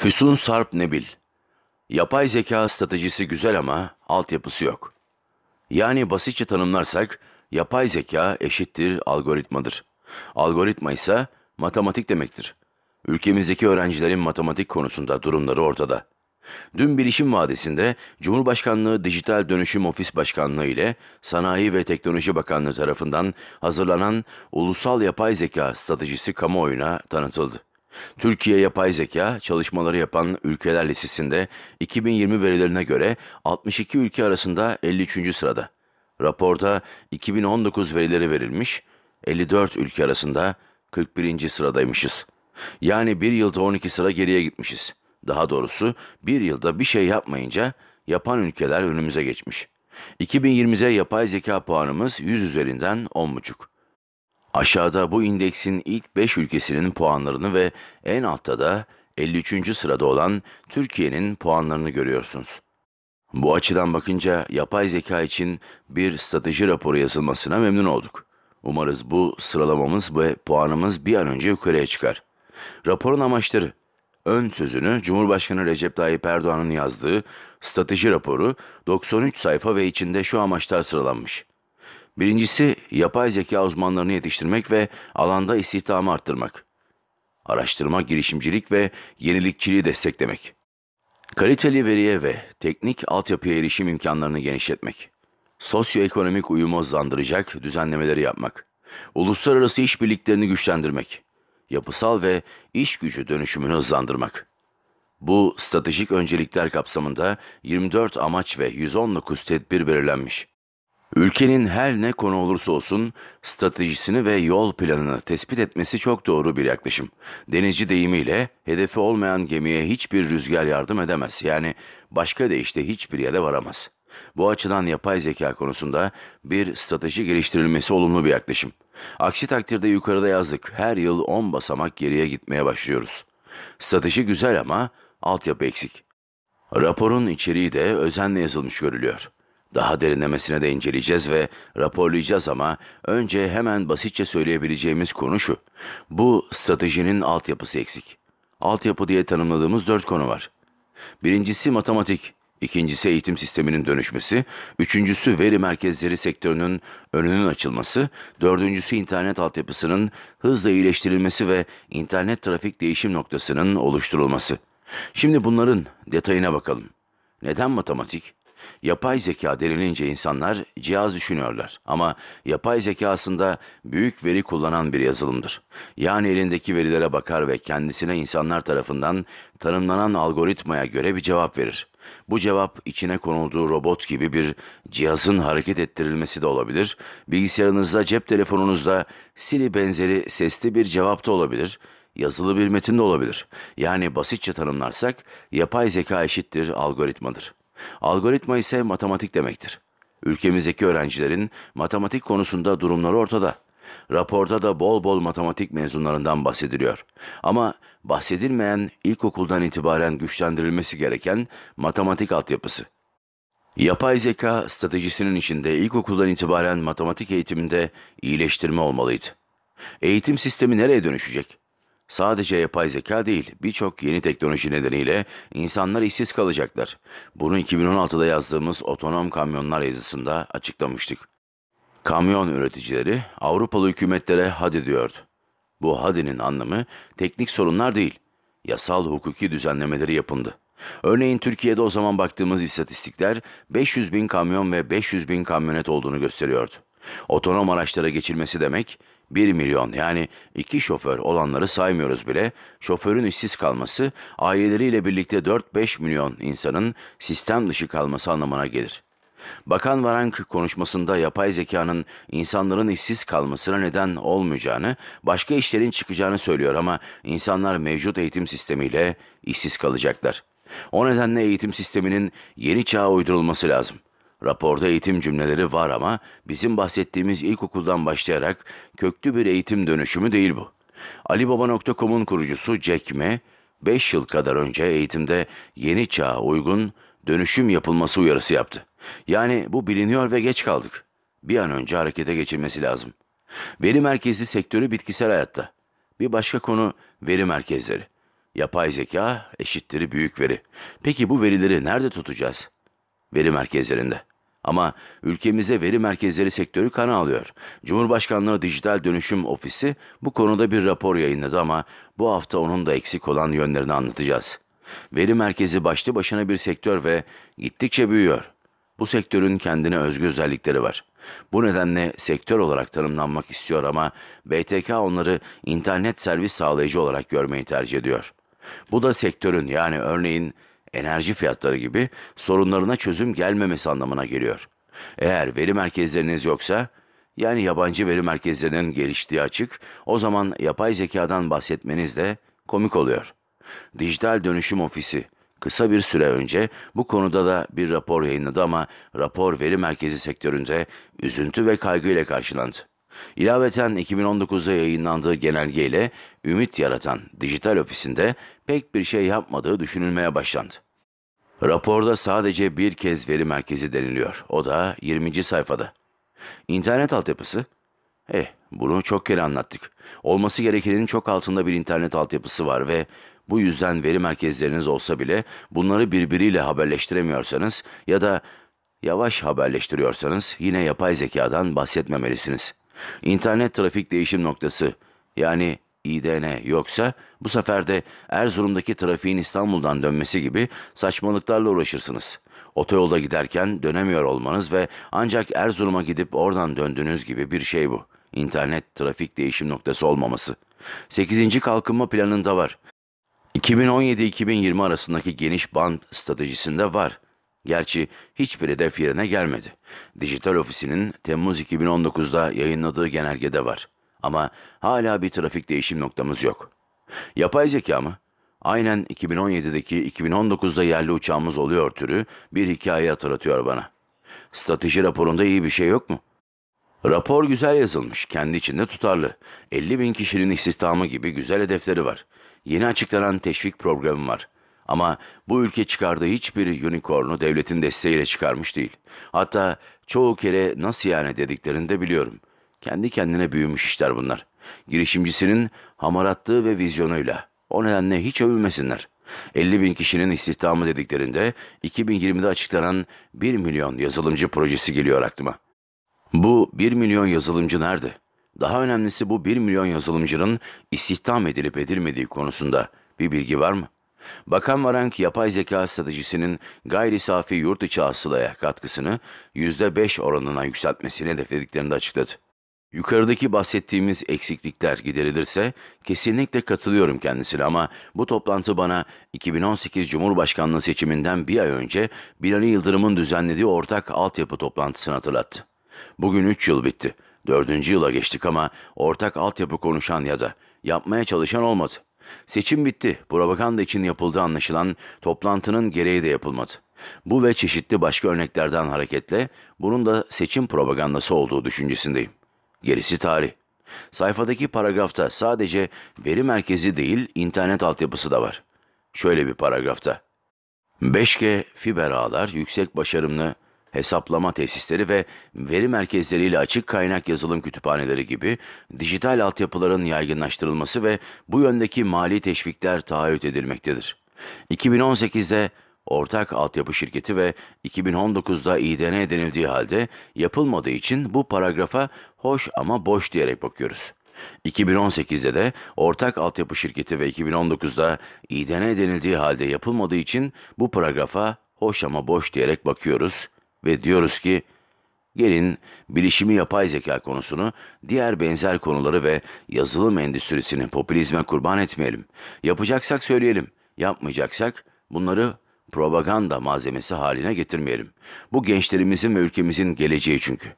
Füsun Sarp Nebil Yapay zeka stratejisi güzel ama altyapısı yok. Yani basitçe tanımlarsak yapay zeka eşittir algoritmadır. Algoritma ise matematik demektir. Ülkemizdeki öğrencilerin matematik konusunda durumları ortada. Dün Bilişim vadesinde Cumhurbaşkanlığı Dijital Dönüşüm Ofis Başkanlığı ile Sanayi ve Teknoloji Bakanlığı tarafından hazırlanan Ulusal Yapay Zeka Stratejisi kamuoyuna tanıtıldı. Türkiye Yapay Zeka Çalışmaları Yapan Ülkeler Listesi'nde 2020 verilerine göre 62 ülke arasında 53. sırada. Raporda 2019 verileri verilmiş, 54 ülke arasında 41. sıradaymışız. Yani bir yılda 12 sıra geriye gitmişiz. Daha doğrusu bir yılda bir şey yapmayınca yapan ülkeler önümüze geçmiş. 2020'de yapay zeka puanımız 100 üzerinden 10,5. Aşağıda bu indeksin ilk 5 ülkesinin puanlarını ve en altta da 53. sırada olan Türkiye'nin puanlarını görüyorsunuz. Bu açıdan bakınca yapay zeka için bir strateji raporu yazılmasına memnun olduk. Umarız bu sıralamamız ve puanımız bir an önce yukarıya çıkar. Raporun amaçları ön sözünü Cumhurbaşkanı Recep Tayyip Erdoğan'ın yazdığı strateji raporu 93 sayfa ve içinde şu amaçlar sıralanmış. Birincisi yapay zeka uzmanlarını yetiştirmek ve alanda istihdamı arttırmak. Araştırma, girişimcilik ve yenilikçiliği desteklemek. Kaliteli veriye ve teknik altyapıya erişim imkanlarını genişletmek. Sosyoekonomik uyumu hızlandıracak düzenlemeleri yapmak. Uluslararası işbirliklerini güçlendirmek. Yapısal ve iş gücü dönüşümünü hızlandırmak. Bu stratejik öncelikler kapsamında 24 amaç ve 119 tedbir belirlenmiş. Ülkenin her ne konu olursa olsun stratejisini ve yol planını tespit etmesi çok doğru bir yaklaşım. Denizci deyimiyle hedefi olmayan gemiye hiçbir rüzgar yardım edemez. Yani başka deyişle hiçbir yere varamaz. Bu açıdan yapay zeka konusunda bir strateji geliştirilmesi olumlu bir yaklaşım. Aksi takdirde yukarıda yazdık her yıl 10 basamak geriye gitmeye başlıyoruz. Strateji güzel ama altyapı eksik. Raporun içeriği de özenle yazılmış görülüyor. Daha derinlemesine de inceleyeceğiz ve raporlayacağız ama önce hemen basitçe söyleyebileceğimiz konu şu. Bu stratejinin altyapısı eksik. Altyapı diye tanımladığımız dört konu var. Birincisi matematik, ikincisi eğitim sisteminin dönüşmesi, üçüncüsü veri merkezleri sektörünün önünün açılması, dördüncüsü internet altyapısının hızla iyileştirilmesi ve internet trafik değişim noktasının oluşturulması. Şimdi bunların detayına bakalım. Neden matematik? Yapay zeka denilince insanlar cihaz düşünüyorlar ama yapay zeka aslında büyük veri kullanan bir yazılımdır. Yani elindeki verilere bakar ve kendisine insanlar tarafından tanımlanan algoritmaya göre bir cevap verir. Bu cevap içine konulduğu robot gibi bir cihazın hareket ettirilmesi de olabilir. Bilgisayarınızda, cep telefonunuzda Siri benzeri sesli bir cevap da olabilir yazılı bir metin de olabilir. Yani basitçe tanımlarsak yapay zeka eşittir algoritmadır. Algoritma ise matematik demektir. Ülkemizdeki öğrencilerin matematik konusunda durumları ortada. Raporda da bol bol matematik mezunlarından bahsediliyor. Ama bahsedilmeyen ilkokuldan itibaren güçlendirilmesi gereken matematik altyapısı. Yapay zeka stratejisinin içinde ilkokuldan itibaren matematik eğitiminde iyileştirme olmalıydı. Eğitim sistemi nereye dönüşecek? Sadece yapay zeka değil, birçok yeni teknoloji nedeniyle insanlar işsiz kalacaklar. Bunu 2016'da yazdığımız otonom kamyonlar yazısında açıklamıştık. Kamyon üreticileri Avrupalı hükümetlere hadi diyordu. Bu hadinin anlamı teknik sorunlar değil, yasal hukuki düzenlemeleri yapıldı. Örneğin Türkiye'de o zaman baktığımız istatistikler 500 bin kamyon ve 500 bin kamyonet olduğunu gösteriyordu. Otonom araçlara geçilmesi demek, 1 milyon yani iki şoför olanları saymıyoruz bile, şoförün işsiz kalması aileleriyle birlikte 4-5 milyon insanın sistem dışı kalması anlamına gelir. Bakan Varank konuşmasında yapay zekanın insanların işsiz kalmasına neden olmayacağını, başka işlerin çıkacağını söylüyor ama insanlar mevcut eğitim sistemiyle işsiz kalacaklar. O nedenle eğitim sisteminin yeni çağa uydurulması lazım.'' Raporda eğitim cümleleri var ama bizim bahsettiğimiz ilkokuldan başlayarak köklü bir eğitim dönüşümü değil bu. Alibaba.com'un kurucusu Jack Ma, 5 yıl kadar önce eğitimde yeni çağa uygun dönüşüm yapılması uyarısı yaptı. Yani bu biliniyor ve geç kaldık. Bir an önce harekete geçilmesi lazım. Veri merkezli sektörü bitkisel hayatta. Bir başka konu veri merkezleri. Yapay zeka eşittir büyük veri. Peki bu verileri nerede tutacağız? Veri merkezlerinde. Ama ülkemize veri merkezleri sektörü kan alıyor. Cumhurbaşkanlığı Dijital Dönüşüm Ofisi bu konuda bir rapor yayınladı ama bu hafta onun da eksik olan yönlerini anlatacağız. Veri merkezi başlı başına bir sektör ve gittikçe büyüyor. Bu sektörün kendine özgü özellikleri var. Bu nedenle sektör olarak tanımlanmak istiyor ama BTK onları internet servis sağlayıcı olarak görmeyi tercih ediyor. Bu da sektörün yani örneğin enerji fiyatları gibi sorunlarına çözüm gelmemesi anlamına geliyor. Eğer veri merkezleriniz yoksa, yani yabancı veri merkezlerinin geliştiği açık, o zaman yapay zekadan bahsetmeniz de komik oluyor. Dijital Dönüşüm Ofisi kısa bir süre önce bu konuda da bir rapor yayınladı ama rapor veri merkezi sektöründe üzüntü ve kaygı ile karşılandı. İlaveten 2019'da yayınlandığı genelgeyle ümit yaratan dijital ofisinde pek bir şey yapmadığı düşünülmeye başlandı. Raporda sadece bir kez veri merkezi deniliyor. O da 20. sayfada. İnternet altyapısı? Eh, bunu çok kere anlattık. Olması gerekenin çok altında bir internet altyapısı var ve bu yüzden veri merkezleriniz olsa bile bunları birbiriyle haberleştiremiyorsanız ya da yavaş haberleştiriyorsanız yine yapay zekadan bahsetmemelisiniz. İnternet trafik değişim noktası yani IDN yoksa bu sefer de Erzurum'daki trafiğin İstanbul'dan dönmesi gibi saçmalıklarla uğraşırsınız. Otoyolda giderken dönemiyor olmanız ve ancak Erzurum'a gidip oradan döndüğünüz gibi bir şey bu. İnternet trafik değişim noktası olmaması. 8. kalkınma planında var. 2017-2020 arasındaki geniş band stratejisinde var. Gerçi hiçbir hedef yerine gelmedi. Dijital ofisinin Temmuz 2019'da yayınladığı genelgede var. Ama hala bir trafik değişim noktamız yok. Yapay zeka mı? Aynen 2017'deki 2019'da yerli uçağımız oluyor türü bir hikaye hatırlatıyor bana. Strateji raporunda iyi bir şey yok mu? Rapor güzel yazılmış, kendi içinde tutarlı. 50 bin kişinin istihdamı gibi güzel hedefleri var. Yeni açıklanan teşvik programı var. Ama bu ülke çıkardığı hiçbir unicorn'u devletin desteğiyle çıkarmış değil. Hatta çoğu kere nasıl yani dediklerini de biliyorum. Kendi kendine büyümüş işler bunlar. Girişimcisinin hamarattığı ve vizyonuyla. O nedenle hiç övülmesinler. 50 bin kişinin istihdamı dediklerinde 2020'de açıklanan 1 milyon yazılımcı projesi geliyor aklıma. Bu 1 milyon yazılımcı nerede? Daha önemlisi bu 1 milyon yazılımcının istihdam edilip edilmediği konusunda bir bilgi var mı? Bakan Varank, yapay zeka stratejisinin gayri safi yurt içi hasılaya katkısını %5 oranına yükseltmesini hedeflediklerini de açıkladı. Yukarıdaki bahsettiğimiz eksiklikler giderilirse kesinlikle katılıyorum kendisine ama bu toplantı bana 2018 Cumhurbaşkanlığı seçiminden bir ay önce Binali Yıldırım'ın düzenlediği ortak altyapı toplantısını hatırlattı. Bugün 3 yıl bitti. 4. yıla geçtik ama ortak altyapı konuşan ya da yapmaya çalışan olmadı. Seçim bitti. Propaganda için yapıldığı anlaşılan toplantının gereği de yapılmadı. Bu ve çeşitli başka örneklerden hareketle bunun da seçim propagandası olduğu düşüncesindeyim. Gerisi tarih. Sayfadaki paragrafta sadece veri merkezi değil internet altyapısı da var. Şöyle bir paragrafta. 5G fiber ağlar yüksek başarımlı hesaplama tesisleri ve veri merkezleriyle açık kaynak yazılım kütüphaneleri gibi dijital altyapıların yaygınlaştırılması ve bu yöndeki mali teşvikler taahhüt edilmektedir. 2018'de ortak altyapı şirketi ve 2019'da İDN denildiği halde yapılmadığı için bu paragrafa hoş ama boş diyerek bakıyoruz. 2018'de de ortak altyapı şirketi ve 2019'da İDN denildiği halde yapılmadığı için bu paragrafa hoş ama boş diyerek bakıyoruz ve diyoruz ki gelin bilişimi yapay zeka konusunu, diğer benzer konuları ve yazılım endüstrisini popülizme kurban etmeyelim. Yapacaksak söyleyelim, yapmayacaksak bunları propaganda malzemesi haline getirmeyelim. Bu gençlerimizin ve ülkemizin geleceği çünkü.